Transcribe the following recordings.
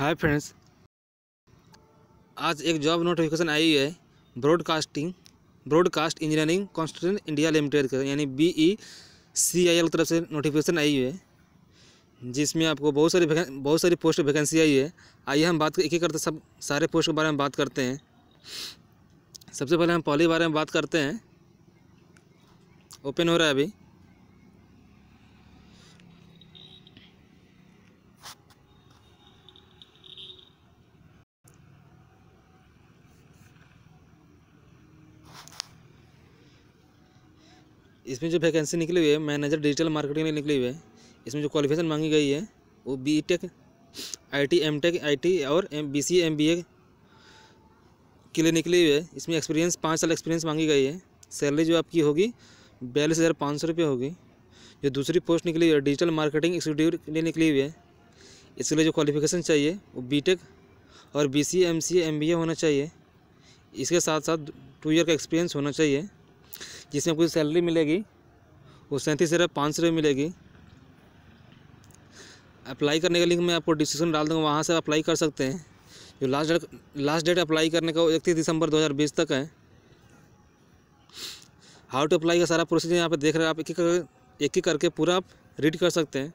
hi friends आज एक job notification आई है broadcasting broadcast engineering constitution India limited का यानी B E C I L की तरफ से नोटिफिकेशन आई है जिसमें आपको बहुत सारी बहुत सारी पोस्ट वैकेंसी आई है आइए हम बात एक ही करते सब सारे पोस्ट के बारे में बात करते हैं सबसे पहले हम पहले बारे में बात करते हैं ओपन हो रहा है अभी इसमें जो वैकेंसी निकली हुई है मैनेजर डिजिटल मार्केटिंग में निकली हुई है इसमें जो क्वालिफिकेशन मांगी गई है वो B tech I T M tech I T और M B C M B A के लिए निकली हुई है इसमें एक्सपीरियंस पाँच साल एक्सपीरियंस मांगी गई है सैलरी जो आपकी होगी बयालीस हज़ार पाँच सौ रुपये होगी जो दूसरी पोस्ट निकली हुई है डिजिटल मार्केटिंग इंस्टीट्यूट के लिए निकली हुई है इसके लिए जो क्वालिफिकेशन चाहिए वो बी टेक और B C M C M B A होना चाहिए इसके साथ साथ टू ईयर का एक्सपीरियंस होना चाहिए जिसमें आपको सैलरी मिलेगी वो सैंतीस हज़ार पाँच सौ रुपये मिलेगी अप्लाई करने का लिंक मैं आपको डिस्क्रिप्शन डाल दूँगा वहाँ से अप्लाई कर सकते हैं जो last date last date apply करने का वो इकतीस दिसंबर 2020 तक है हाउ टू अप्लाई का सारा प्रोसीजर यहाँ पे देख रहे हैं आप एक कर, एक ही करके पूरा आप रीड कर सकते हैं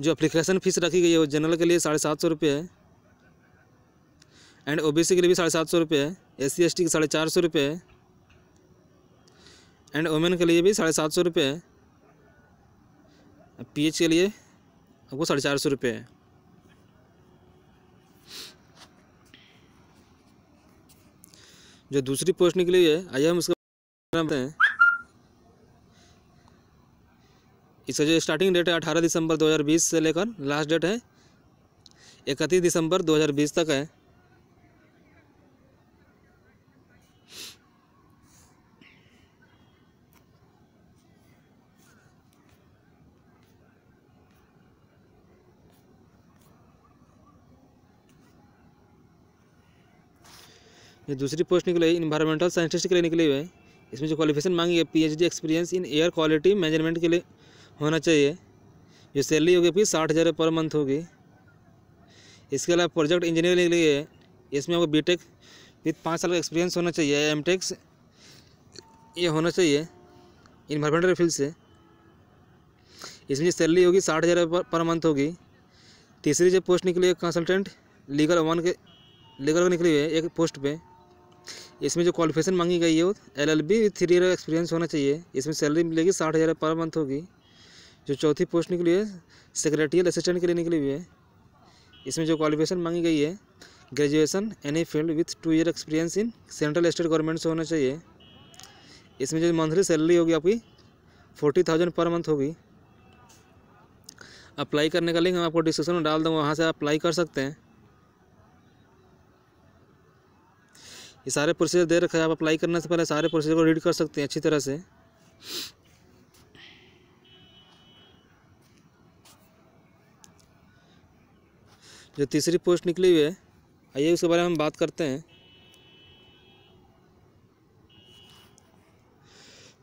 जो अप्लीकेशन फ़ीस रखी गई है वो जनरल के लिए साढ़े सात सौ रुपये है एंड ओबीसी के लिए भी साढ़े सात सौ रुपये है एस सी एस टी के साढ़े चार सौ रुपये है एंड वुमेन के लिए भी साढ़े सात सौ रुपये है पी एच के लिए आपको साढ़े चार सौ रुपये है जो दूसरी पोस्ट निकली है आइए हम उसका बताते हैं इसका जो स्टार्टिंग डेट है अठारह दिसंबर 2020 से लेकर लास्ट डेट है इकतीस दिसंबर 2020 तक है ये दूसरी पोस्ट निकली इन्वायरमेंटल साइंटिस्ट के लिए निकली हुई है इसमें जो क्वालिफिकेशन मांगी है PhD experience in air quality management के लिए होना चाहिए जो सैलरी होगी फिर साठ हज़ार पर मंथ होगी इसके अलावा प्रोजेक्ट इंजीनियर के लिए इसमें आपको टेक विथ पाँच साल का एक्सपीरियंस होना चाहिए एम ये होना चाहिए इन्वायरमेंटल फील्ड से इसमें सैलरी होगी साठ हज़ार पर मंथ होगी तीसरी जो पोस्ट निकली है कंसल्टेंट लीगल वन के लीगल का निकली हुई है एक पोस्ट पे इसमें जो क्वालिफिकेशन मांगी गई है वो L L B with three year experience होना चाहिए इसमें सैलरी मिलेगी साठ हज़ार पर मंथ होगी जो चौथी पोस्ट निकली है सेक्रेटरियल असिस्टेंट के लिए निकली हुई है इसमें जो क्वालिफिकेशन मांगी गई है graduation any field with two year experience in central state government से होना चाहिए इसमें जो मंथली सैलरी होगी आपकी फोर्टी थाउजेंड पर मंथ होगी अप्लाई करने का लिंक हम आपको डिस्क्रिप्शन में डाल दूँगा वहाँ से आप अप्लाई कर सकते हैं ये सारे प्रोसीजर दे रखा है आप अप्लाई करने से पहले सारे प्रोसीजर को रीड कर सकते हैं अच्छी तरह से जो तीसरी पोस्ट निकली हुई है आइए उसके बारे में हम बात करते हैं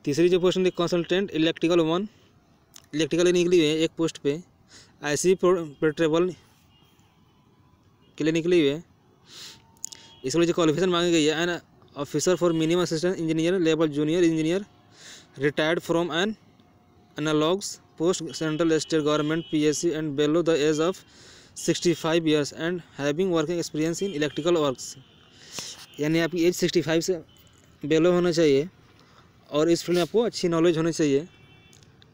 तीसरी जो पोस्ट निकली कंसल्टेंट इलेक्ट्रिकल वन इलेक्ट्रिकल निकली हुई है एक पोस्ट पे आईसी पेट्रेबल के लिए निकली हुई है इसमें जो क्वालिफिकेशन मांगी गई है an officer for minimum assistant engineer लेबल junior engineer retired from an analogous post central state government P S C and below the age of sixty five years and having working experience in electrical works यानी आपकी as sixty five से बेलो होना चाहिए और इस field में आपको अच्छी नॉलेज होनी चाहिए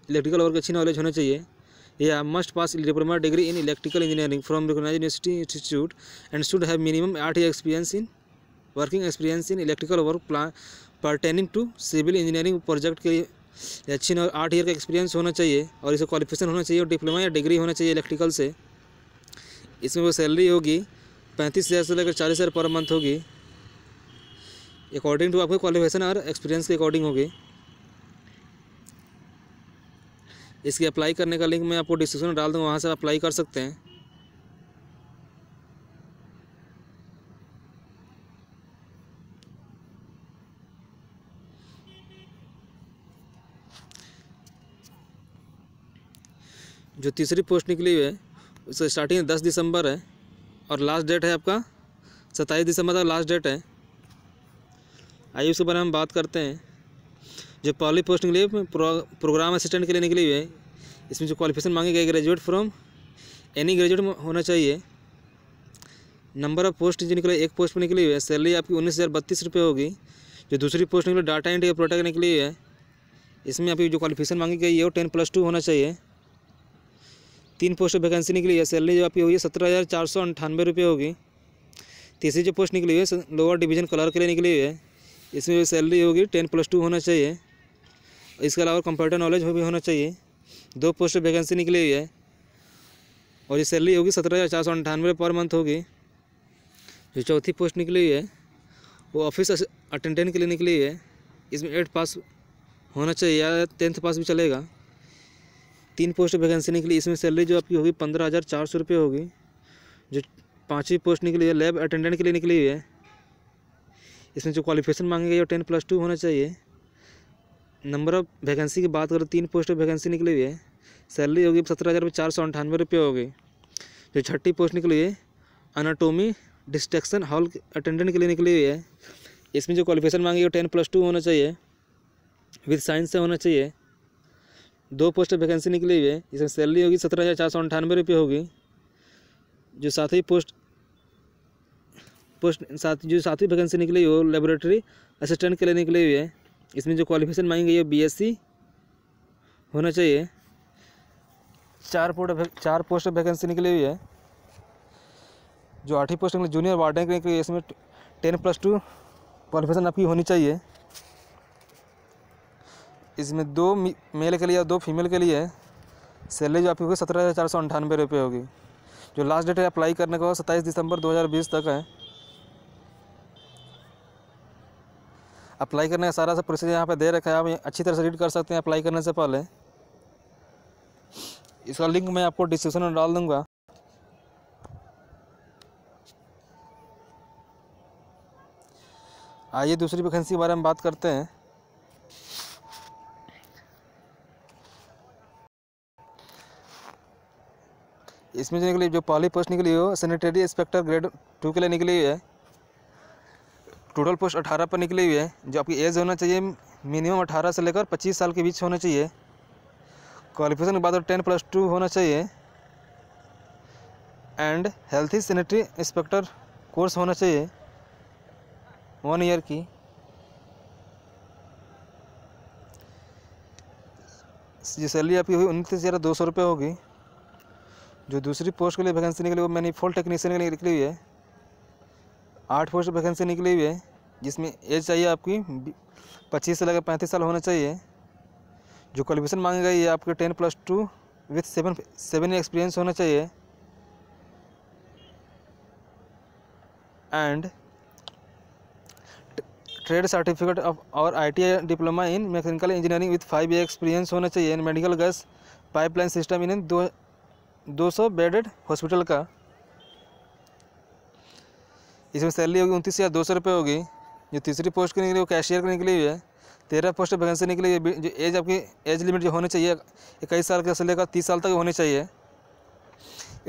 इलेक्ट्रिकल वर्क अच्छी नॉलेज होनी चाहिए या must pass diploma degree in electrical engineering from recognise university institute and should have minimum आठ year experience in working experience in electrical work plan pertaining to civil engineering project के लिए अच्छी और आठ year का experience होना चाहिए और इसे क्वालिफिकेशन होना चाहिए और डिप्लोमा या डिग्री होना चाहिए इलेक्ट्रिकल से इसमें वो सैलरी होगी पैंतीस से लेकर चालीस पर मंथ होगी अकॉर्डिंग टू आपके क्वालिफिकेशन और एक्सपीरियंस के अकॉर्डिंग होगी इसके अप्लाई करने का लिंक मैं आपको डिस्क्रिप्शन में डाल दूँगा वहाँ से अप्लाई कर सकते हैं जो तीसरी पोस्ट निकली हुई है उसका स्टार्टिंग दस दिसंबर है और लास्ट डेट है आपका सत्ताईस दिसंबर तक लास्ट डेट है आइए उसके बारे में हम बात करते हैं जो पहली पोस्ट के लिए प्रोग्राम असिस्टेंट के लेने के लिए है इसमें जो क्वालिफिकेशन मांगी गई ग्रेजुएट फ्रॉम एनी ग्रेजुएट होना चाहिए नंबर ऑफ पोस्ट जो निकले एक पोस्ट पर निकली हुई है सैलरी आपकी उन्नीस हज़ार बत्तीस रुपये होगी जो दूसरी पोस्ट निकली डाटा एंट्री प्रोडक्ट निकली हुई है इसमें आपकी जो क्वालिफिकेशन मांगी गई है वो टेन प्लस टू होना चाहिए तीन पोस्ट वैकेंसी निकली है सैलरी जो आपकी हुई है सत्रह हज़ार चार सौ अंठानवे रुपये होगी तीसरी जो पोस्ट निकली हुई है लोअर डिवीजन कलर के लिए निकली हुई है इसमें जो सैलरी होगी टेन प्लस टू होना चाहिए इसके अलावा कंप्यूटर नॉलेज भी होना चाहिए दो पोस्ट वैकेंसी निकली हुई है और ये सैलरी होगी सत्रह हज़ार चार सौ अंठानवे पर मंथ होगी जो चौथी पोस्ट निकली हुई है वो ऑफिस अटेंडेंट के लिए निकली हुई है इसमें एट पास होना चाहिए या टेंथ पास भी चलेगा तीन पोस्ट वैकेंसी निकली इसमें सैलरी जो आपकी होगी पंद्रह हज़ार चार सौ रुपये होगी जो पाँचवीं पोस्ट निकली है लैब अटेंडेंट के लिए निकली हुई है इसमें जो क्वालिफिकेशन मांगेगी वो टेन प्लस टू होना चाहिए नंबर ऑफ वैकेंसी की बात करें तो तीन पोस्ट वैकेंसी निकली हुई है सैलरी होगी सत्रह हज़ार चार सौ अंठानवे रुपये होगी जो छठी पोस्ट निकली हुई है अनाटोमी डिस्ट्रक्शन हॉल अटेंडेंट के लिए निकली हुई है इसमें जो क्वालिफिकेशन मांगी वो टेन प्लस टू होना चाहिए विद साइंस से होना चाहिए दो पोस्ट वैकेंसी निकली हुई है इसमें सैलरी होगी सत्रह हज़ार चार सौ अंठानवे रुपये होगी जो साथी पोस्ट पोस्ट साथ जो सातवीं वैकेंसी निकली हुई वो लेबोरेटरी असिस्टेंट के लिए निकली हुई है इसमें जो क्वालिफिकेशन मांगी गई है बीएससी होना चाहिए चार पोस्ट चार पोस्ट वैकेंसी निकली हुई है जो आठवीं पोस्ट निकली जूनियर वार्डन के लिए इसमें टेन प्लस टू क्वालिफिकेशन आपकी होनी चाहिए इसमें दो मेल के लिए और दो फीमेल के लिए सैलरी जो आपकी होगी सत्रह हज़ार चार सौ अंठानवे रुपये होगी जो लास्ट डेट है अप्लाई करने का सत्ताईस दिसंबर बीस तक है अप्लाई करने का सारा सा प्रोसीजर यहाँ पे दे रखा है आप अच्छी तरह से रीड कर सकते हैं अप्लाई करने से पहले इसका लिंक मैं आपको डिस्क्रिप्शन में डाल दूँगा आइए दूसरी वैकेंसी के बारे में बात करते हैं इसमें जो निकली जो पहली पोस्ट निकली हो सैनिटरी इंस्पेक्टर ग्रेड टू के लिए निकली है टोटल पोस्ट अठारह पर निकली हुई है जो आपकी एज होना चाहिए मिनिमम अठारह से लेकर पच्चीस साल के बीच होना चाहिए क्वालिफिकेशन के बाद टेन प्लस टू होना चाहिए and healthy sanitary inspector course होना चाहिए वन ईयर की जो सैलरी आपकी हुई उनतीस हज़ार दो सौ रुपये होगी जो दूसरी पोस्ट के लिए वैकेंसी निकली वो मैनी फॉल टेक्नीशियन के लिए निकली हुई है आठ पोस्ट वैकेंसी निकली हुई है जिसमें एज चाहिए आपकी पच्चीस से लगे पैंतीस साल होना चाहिए जो क्वालिफिकेशन मांगी गई है आपके ten plus two with seven seven experience होना चाहिए एंड ट्रेड सर्टिफिकेट ऑफ और ITI diploma in mechanical engineering with five year experience होना चाहिए in medical gas pipeline system in दो दो सौ बेडेड हॉस्पिटल का इसमें सैलरी होगी उनतीस हज़ार दो सौ रुपये होगी जो तीसरी पोस्ट की निकली वो कैशियर की निकली हुई है तेरह पोस्ट वैकेंसी निकली हुई जो एज आपकी एज लिमिट जो होनी चाहिए इक्कीस साल से लेकर तीस साल तक होनी चाहिए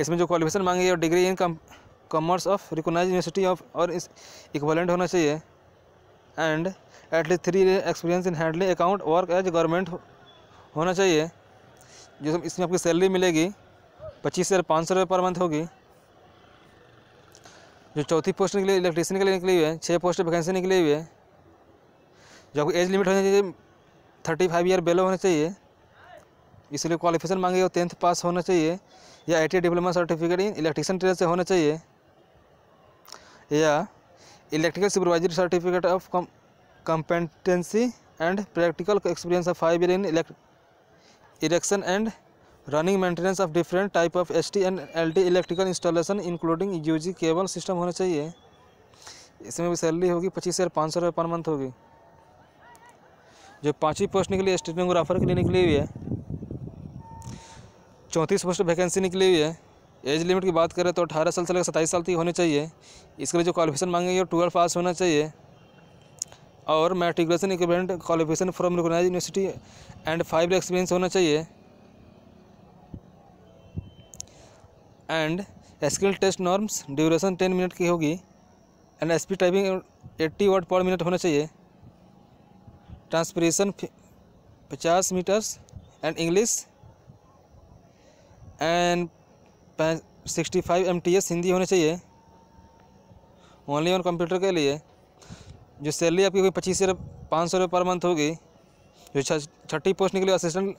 इसमें जो क्वालिफिकेशन मांगी है degree in commerce of recognise university of और इस इक्वलेंट होना चाहिए and at least three experience in handling account work as government होना चाहिए जो इसमें आपकी सैलरी मिलेगी पच्चीस हज़ार पाँच सौ रुपये पर मंथ होगी जो चौथी पोस्ट निकली इलेक्ट्रीशियन के लिए निकली हुई है छः पोस्ट वैकेंसी निकली हुई है जो आपको एज लिमिट होनी चाहिए थर्टी फाइव ईयर बेलो होना चाहिए इसलिए क्वालिफिकेशन मांगे हो टेंथ पास होना चाहिए या I diploma certificate in electrician trade से होना चाहिए या electrical supervisor certificate of competency and practical experience of five year in elect election and running maintenance of different type of S T and L T electrical installation including U G cable system होना चाहिए इसमें भी salary होगी पच्चीस हज़ार पाँच सौ रुपये पर मंथ होगी जो पाँचवीं पोस्ट निकली है स्टेटमेंगोग्राफर के लिए निकली हुई है चौंतीस पोस्ट वैकेंसी निकली हुई है एज लिमिट की बात करें तो अठारह साल से लेकर सत्ताईस साल तक होनी चाहिए इसके लिए जो क्वालिफिकेशन मांगे वो ट्वेल्व पास होना चाहिए और matriculation equipment qualification from recognise university and five experience होना चाहिए and skill test norms duration ten minute की होगी and as typing eighty word per minute होना चाहिए ट्रांसपरेशन पचास meters and English and sixty five M T S Hindi होनी चाहिए only on computer के लिए जो सैलरी आपकी कोई पच्चीस रुपये पाँच सौ रुपये पर मंथ होगी जो छठी पोस्ट निकली असिस्टेंट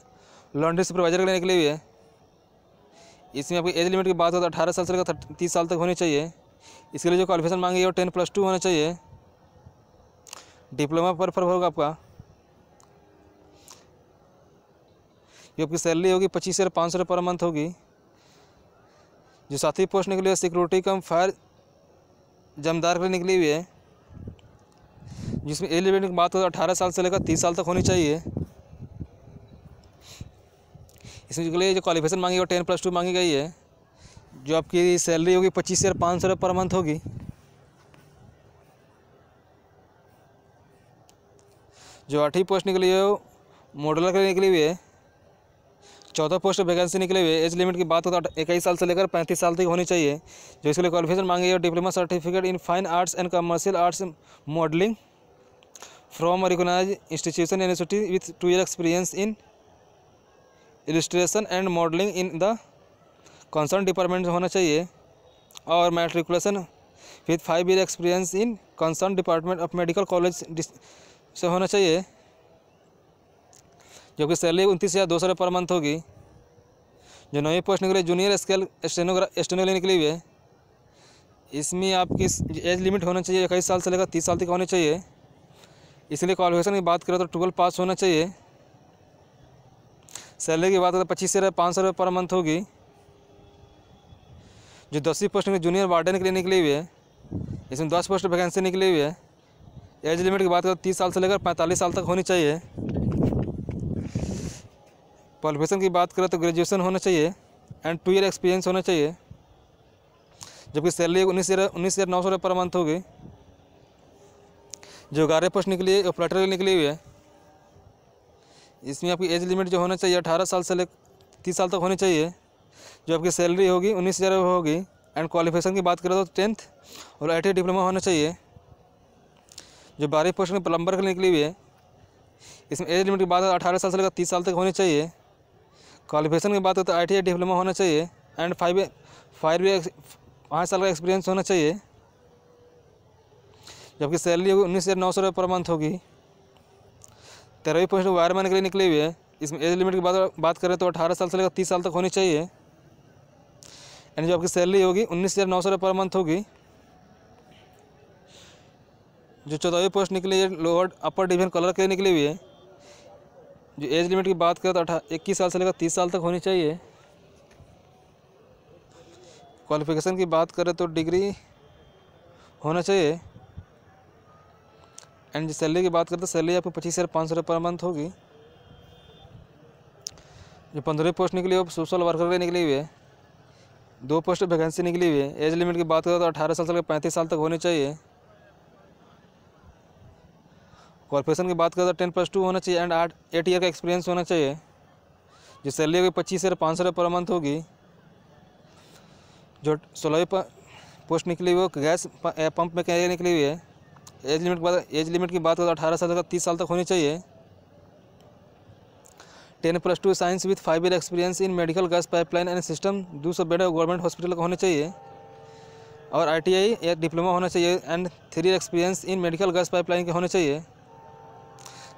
लॉन्ड्री सुपरवाइजर के लेने के लिए भी है इसमें आपकी तो एज लिमिट की बात हो तो अठारह साल से लेकर तीस साल तक होनी चाहिए इसके लिए जो क्वालिफिकेशन मांगी है वो टेन प्लस टू होना चाहिए डिप्लोमा पर फर होगा आपका जो आपकी सैलरी होगी पच्चीस हज़ार पाँच सौ रुपये पर मंथ होगी जो साथी पोस्ट निकली है सिक्योरिटी कम फायर जमदार के लिए निकली हुई है जिसमें एज लिमिट की बात हो तो अठारह साल से लेकर तीस साल तक होनी चाहिए इसमें के लिए जो क्वालिफिकेशन मांगी वो टेन प्लस टू मांगी गई है जो आपकी सैलरी होगी पच्चीस हज़ार पाँच सौ पर मंथ होगी जो आठवीं पोस्ट निकली हुई है मॉडलर के लिए निकली हुई है चौथा पोस्ट वैकेंसी निकली हुई है एज लिमिट की बात हो है तो इक्कीस साल से लेकर पैंतीस साल तक होनी चाहिए जो इसके लिए क्वालिफिकेशन मांगी है diploma certificate in fine arts and commercial arts modelling from recognise institution university with two year experience in registration and modelling in the concern department होना चाहिए और matriculation with five year experience in concern department of medical college से होना चाहिए जो कि salary उनतीस हज़ार दो सौ रुपये पर मंथ होगी जो नई पोस्ट निकली जूनियर स्केल स्टेनोग्रा स्टेनो निकली हुई है इसमें आपकी एज लिमिट होना चाहिए इक्कीस साल से लेकर तीस साल तक होनी चाहिए इसलिए क्वालिफिकेशन की बात करें तो ट्वेल्व पास होना चाहिए सैलरी की बात करें तो पच्चीस हज़ार पाँच सौ रुपये पर मंथ होगी जो दसवीं पोस्ट में जूनियर वार्डन के लिए निकली हुई है इसमें दस पोस्ट वैकेंसी निकली हुई है एज लिमिट की बात करें तो तीस साल से लेकर पैंतालीस साल तक होनी चाहिए क्वालिफिकेशन की बात करें तो ग्रेजुएसन होना चाहिए एंड टू ईयर एक्सपीरियंस होना चाहिए जबकि सैलरी उन्नीस हज़ार उन्नीस हज़ार नौ सौ रुपये पर मंथ होगी जो ग्यारह पोस्ट निकली है ऑपरेटर निकली हुई है इसमें आपकी एज लिमिट जो होना चाहिए अठारह साल से ले तीस साल तक होनी चाहिए जो आपकी सैलरी होगी उन्नीस हज़ार होगी एंड क्वालिफिकेशन की बात करें तो टेंथ और आई डिप्लोमा होना चाहिए जो बारहवीं पोस्ट में प्लम्बर के निकली हुई है इसमें एज लिमिट की बात है तो अठारह साल से लेकर तीस साल तक होनी चाहिए क्वालिफिकेशन की बात करें तो आई टी डिप्लोमा होना चाहिए एंड फाइव फाइव ईयर पाँच साल का एक्सपीरियंस होना चाहिए जबकि सैलरी होगी उन्नीस हज़ार नौ सौ रुपये पर मंथ होगी तेरहवीं वायर तो वायरमैन के लिए निकली हुई है इसमें एज लिमिट की बात बात करें तो अठारह साल से लेकर तीस साल तक होनी चाहिए यानी जो आपकी सैलरी होगी उन्नीस हज़ार नौ सौ रुपये पर मंथ होगी जो चौदहवीं पोस्ट निकली है लोअर अपर डिवीजन कलर के लिए निकली हुई है जो एज लिमिट की बात करें तो अठा इक्कीस साल से लेकर तीस साल तक होनी चाहिए क्वालिफिकेशन की बात करें तो डिग्री होना चाहिए एंड सैलरी की बात करते हैं सैलरी आपको पच्चीस हज़ार पाँच सौ रुपये पर मंथ होगी जो पंद्रह पोस्ट निकली हुई सोशल वर्कर के निकली हुई है दो पोस्ट वैकेंसी निकली हुई है एज लिमिट की बात करें तो अठारह साल से लेकर पैंतीस साल तक होनी चाहिए कॉर्पोरेशन की बात करें तो टेन प्लस टू होना चाहिए एंड आठ एट ईयर का एक्सपीरियंस होना चाहिए जो सैलरी होगी पच्चीस हज़ार पाँच सौ रुपये पर मंथ होगी जो सोलहवीं पोस्ट निकली हुई है गैस पंप में कैरियर निकली हुई है एज लिमिट बाद एज लिमिट की बात करें तो अठारह साल तक तीस साल तक होनी चाहिए ten plus two science with five year experience in medical gas pipeline and system दो सौ बेड गवर्नमेंट हॉस्पिटल का होने चाहिए और आईटीआई या डिप्लोमा होना चाहिए and three year experience in medical gas pipeline के होने चाहिए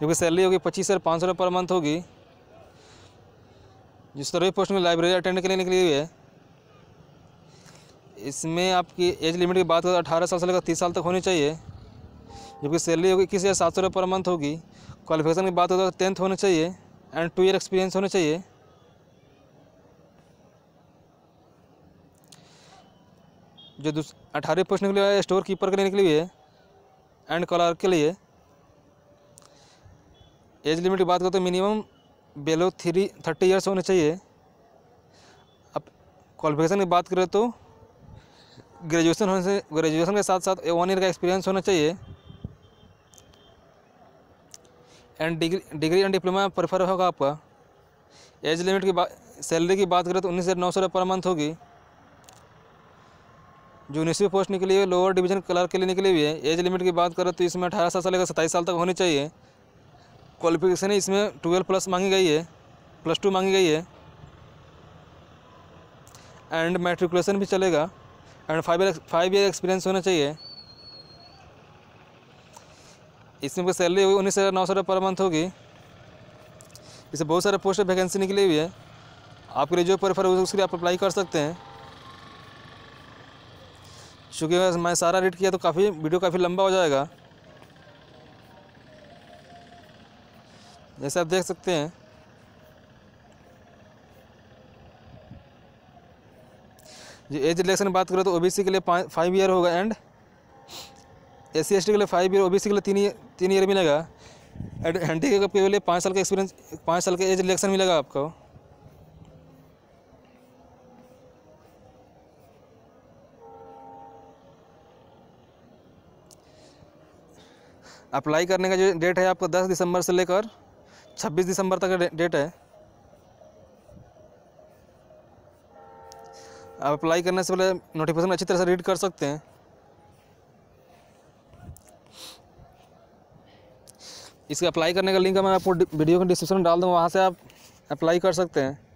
जो कि सैलरी होगी पच्चीस हज़ार पाँच सौ पर मंथ होगी जिस तरह पोस्ट में लाइब्रेरी अटेंड करने के लिए हुई है इसमें आपकी एज लिमिट की बात करें तो अठारह साल से लेकर तीस साल तक होनी चाहिए जबकि सैलरी होगी इक्कीस हज़ार सात सौ रुपये पर मंथ होगी क्वालिफिकेशन की बात हो तो टेंथ होना चाहिए एंड टू ईयर एक्सपीरियंस होना चाहिए जो अठारह पोस्ट निकली है स्टोर कीपर के लिए निकली हुई है एंड कॉलर के लिए एज लिमिट की बात करें तो minimum below three thirty years होने चाहिए अब क्वालिफिकेशन की बात करें तो ग्रेजुएशन होने से ग्रेजुएशन के साथ साथ वन ईयर का एक्सपीरियंस होना चाहिए and degree degree and diploma prefer होगा आपका एज लिमिट की बात सैलरी की बात करें तो उन्नीस हज़ार नौ सौ रुपये पर मंथ होगी जो उन्नीसवीं पोस्ट निकली है लोअर डिवीजन क्लर्क के लिए निकली हुई है एज लिमिट की बात करें तो इसमें अठारह साल से लेकर सत्ताईस साल तक होनी चाहिए क्वालिफिकेशन इसमें ट्वेल्व प्लस मांगी गई है प्लस टू मांगी गई है एंड मेट्रिकुलेशन भी चलेगा and five five year experience होना चाहिए इसमें उनकी सैलरी होगी उन्नीस हज़ार नौ सौ रुपये पर मंथ होगी इससे बहुत सारे पोस्ट वैकेंसी निकली हुई है आपके लिए जो प्रेफर हो उसके लिए आप अप्लाई कर सकते हैं चूँकि मैं सारा रीड किया तो काफ़ी वीडियो काफ़ी लंबा हो जाएगा जैसे आप देख सकते हैं जो एज रिलेक्शन बात करें तो ओबीसी के लिए फाइव ईयर होगा एंड एस सी के लिए five year O B C के लिए तीन ईयर तीन ईयर मिलेगा हैंडीकैप के लिए पाँच साल का एक्सपीरियंस पाँच साल का एज रिलेक्शन मिलेगा आपको अप्लाई करने का जो डेट है आपको 10 दिसंबर से लेकर 26 दिसंबर तक का डेट है आप अप्लाई करने से पहले नोटिफिकेशन अच्छी तरह से रीड कर सकते हैं इसके अप्लाई करने का लिंक मैं आपको वीडियो के डिस्क्रिप्शन में डाल दूँगा वहाँ से आप अप्लाई कर सकते हैं